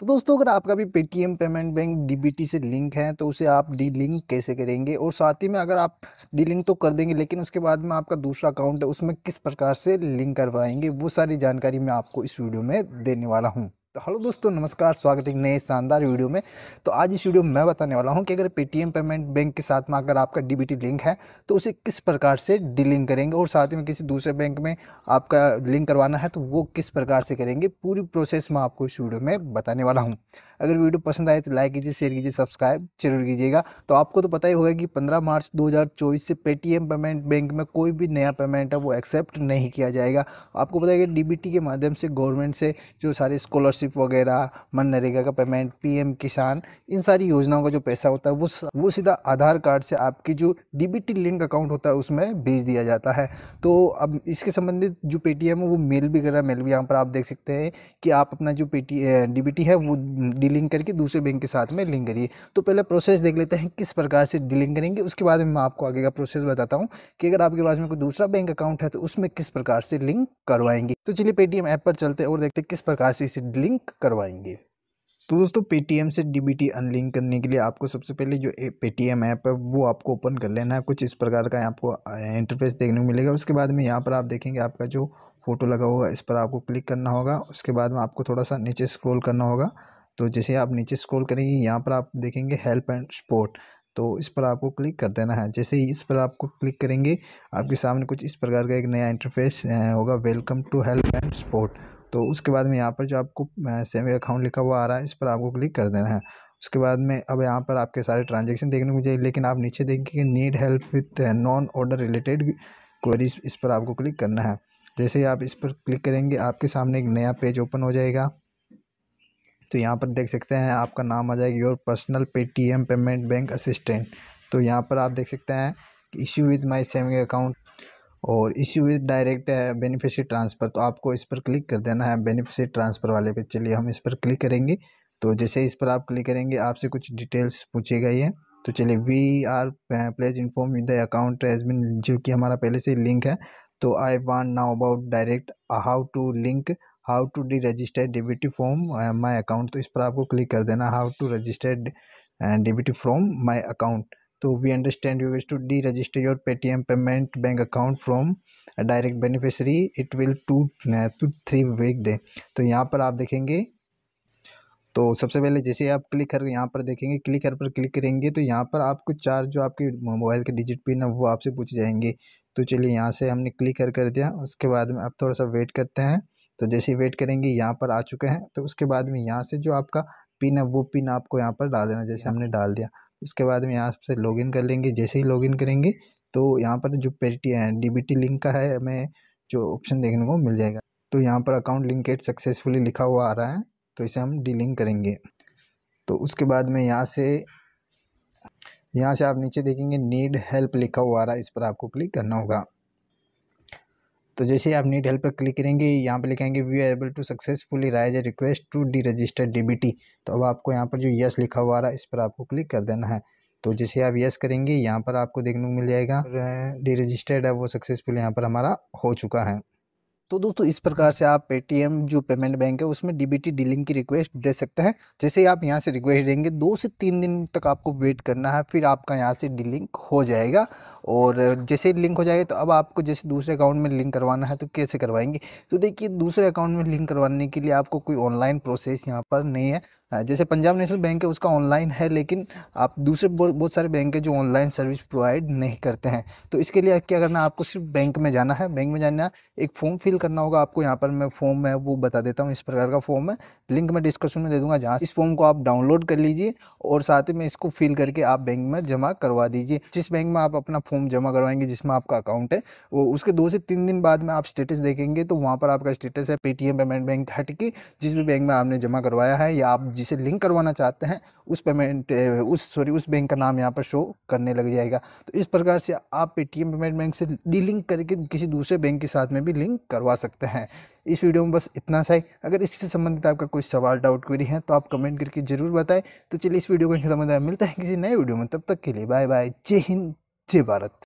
तो दोस्तों अगर आपका भी पेटीएम पेमेंट बैंक डीबीटी से लिंक है तो उसे आप डी लिंक कैसे करेंगे और साथ ही में अगर आप डी लिंक तो कर देंगे लेकिन उसके बाद में आपका दूसरा अकाउंट है उसमें किस प्रकार से लिंक करवाएंगे वो सारी जानकारी मैं आपको इस वीडियो में देने वाला हूँ तो हेलो दोस्तों नमस्कार स्वागत है एक नए शानदार वीडियो में तो आज इस वीडियो में मैं बताने वाला हूं कि अगर पेटीएम पेमेंट बैंक के साथ में अगर आपका डीबीटी लिंक है तो उसे किस प्रकार से डीलिंक करेंगे और साथ ही में किसी दूसरे बैंक में आपका लिंक करवाना है तो वो किस प्रकार से करेंगे पूरी प्रोसेस मैं आपको इस वीडियो में बताने वाला हूँ अगर वीडियो पसंद आए तो लाइक कीजिए शेयर कीजिए सब्सक्राइब जरूर कीजिएगा तो आपको तो पता ही होगा कि पंद्रह मार्च दो से पेटीएम पेमेंट बैंक में कोई भी नया पेमेंट है वो एक्सेप्ट नहीं किया जाएगा आपको पता है कि डी के माध्यम से गवर्नमेंट से जो सारे स्कॉलरशिप स्कॉलरशिप वगैरह मनरेगा का पेमेंट पीएम किसान इन सारी योजनाओं का जो पैसा होता है वो वो सीधा आधार कार्ड से आपकी जो डीबीटी लिंक अकाउंट होता है उसमें भेज दिया जाता है तो अब इसके संबंधित जो पेटीएम है वो मेल भी कर रहा है मेल भी यहाँ पर आप देख सकते हैं कि आप अपना जो पे टी है वो डी करके दूसरे बैंक के साथ में लिंक करिए तो पहले प्रोसेस देख लेते हैं किस प्रकार से डी करेंगे उसके बाद में मैं आपको आगे का प्रोसेस बताता हूँ कि अगर आपके पास में कोई दूसरा बैंक अकाउंट है तो उसमें किस प्रकार से लिंक करवाएंगे तो चलिए पेटीएम ऐप पर चलते हैं और देखते हैं किस प्रकार से इसे लिंक अनलिंक करवाएंगे तो दोस्तों पेटीएम से डीबीटी अनलिंक करने के लिए आपको सबसे पहले जो पेटीएम ऐप है वो आपको ओपन कर लेना है कुछ इस प्रकार का आपको इंटरफेस देखने को मिलेगा उसके बाद में यहाँ पर आप देखेंगे आपका जो फ़ोटो लगा होगा इस पर आपको क्लिक करना होगा उसके बाद में आपको थोड़ा सा नीचे स्क्रॉल करना होगा तो जैसे आप नीचे स्क्रॉल करेंगे यहाँ पर आप देखेंगे हेल्प एंड सपोर्ट तो इस पर आपको क्लिक कर देना है जैसे ही इस पर आपको क्लिक करेंगे आपके सामने कुछ इस प्रकार का एक नया इंटरफेस होगा welcome to help and support तो उसके बाद में यहाँ पर जो आपको सेविंग अकाउंट लिखा हुआ आ रहा है इस पर आपको क्लिक कर देना है उसके बाद में अब यहाँ पर आपके सारे ट्रांजेक्शन देखने को मिल लेकिन आप नीचे देखेंगे need help with non order related queries इस पर आपको क्लिक करना है जैसे ही आप इस पर क्लिक करेंगे आपके सामने एक नया पेज ओपन हो जाएगा तो यहाँ पर देख सकते हैं आपका नाम आ जाएगा your personal Paytm payments bank assistant तो यहाँ पर आप देख सकते हैं issue with my saving account और इश्यू विद डायरेक्ट है बेनिफिशियरी ट्रांसफ़र तो आपको इस पर क्लिक कर देना है बेनिफिशियरी ट्रांसफ़र वाले पे चलिए हम इस पर क्लिक करेंगे तो जैसे इस पर आप क्लिक करेंगे आपसे कुछ डिटेल्स पूछे गए हैं तो चलिए we are pleased inform with the account admin जो कि हमारा पहले से लिंक है तो I want now about direct how to link how to deregister DBT from my account तो इस पर आपको क्लिक कर देना how to register DBT from my account तो we understand you wish to deregister your Paytm payments bank account from direct beneficiary it will to to three week day तो यहाँ पर आप देखेंगे तो सबसे पहले जैसे आप क्लिक कर यहाँ पर देखेंगे क्लिक कर पर क्लिक करेंगे तो यहाँ पर आपको चार जो आपके मोबाइल के डिजिट पिन है वो आपसे पूछे जाएंगे तो चलिए यहाँ से हमने क्लिक कर कर दिया उसके बाद में आप थोड़ा सा वेट करते हैं तो जैसे वेट करेंगे यहाँ पर आ चुके हैं तो उसके बाद में यहाँ से जो आपका पिन है वो पिन आपको यहाँ पर डाल देना जैसे हमने डाल दिया उसके बाद में यहाँ से लॉगिन कर लेंगे जैसे ही लॉगिन करेंगे तो यहाँ पर जो पेटीएम डीबीटी लिंक का है हमें जो ऑप्शन देखने को मिल जाएगा तो यहाँ पर अकाउंट लिंकेड सक्सेसफुली लिखा हुआ आ रहा है तो इसे हम डीलिंक करेंगे तो उसके बाद में यहाँ से यहाँ से आप नीचे देखेंगे नीड हेल्प लिखा हुआ आ रहा है इस पर आपको क्लिक करना होगा तो जैसे आप नीट हेल्प पर क्लिक करेंगे यहाँ पे लिखेंगे we are able to successfully raise a request to deregister D तो अब आपको यहाँ पर जो यस लिखा हुआ रहा है इस पर आपको क्लिक कर देना है तो जैसे आप यस करेंगे यहाँ पर आपको देखने को मिल जाएगा डी रजिस्टर्ड है वो सक्सेसफुल यहाँ पर हमारा हो चुका है तो दोस्तों इस प्रकार से आप पेटीएम जो पेमेंट बैंक है उसमें डीबीटी डीलिंग की रिक्वेस्ट दे सकते हैं जैसे आप यहाँ से रिक्वेस्ट देंगे दो से तीन दिन तक आपको वेट करना है फिर आपका यहाँ से डीलिंक हो जाएगा और जैसे लिंक हो जाएगा तो अब आपको जैसे दूसरे अकाउंट में लिंक करवाना है तो कैसे करवाएंगे तो देखिए दूसरे अकाउंट में लिंक करवाने के लिए आपको कोई ऑनलाइन प्रोसेस यहाँ पर नहीं है जैसे पंजाब नेशनल बैंक है उसका ऑनलाइन है लेकिन आप दूसरे बहुत सारे बैंक है जो ऑनलाइन सर्विस प्रोवाइड नहीं करते हैं तो इसके लिए क्या करना है आपको सिर्फ बैंक में जाना है बैंक में जाना है एक फॉर्म फिल फिल करना होगा आपको यहाँ पर मैं फॉर्म है वो बता देता हूँ इस प्रकार का फॉर्म है लिंक मैं डिस्क्रिप्शन में दे दूँगा जहाँ इस फॉर्म को आप डाउनलोड कर लीजिए और साथ ही में इसको फिल करके आप बैंक में जमा करवा दीजिए जिस बैंक में आप अपना फॉर्म जमा करवाएंगे जिसमें आपका अकाउंट है वो उसके दो से तीन दिन बाद में आप स्टेटस देखेंगे तो वहाँ पर आपका स्टेटस है पेटीएम पेमेंट बैंक हट की जिस भी बैंक में आपने जमा करवाया है या आप जिसे लिंक करवाना चाहते हैं उस पेमेंट उस सॉरी उस बैंक का नाम यहाँ पर शो करने लग जाएगा तो इस प्रकार से आप पेटीएम पेमेंट बैंक से डी लिंक करके किसी दूसरे बैंक के साथ में भी लिंक करवा करवा सकते हैं इस वीडियो में बस इतना सा ही अगर इससे संबंधित आपका कोई सवाल डाउट क्वेरी है तो आप कमेंट करके जरूर बताएं तो चलिए इस वीडियो को खत्म मिलता है किसी नए वीडियो में तब तक के लिए बाय बाय जय हिंद जय भारत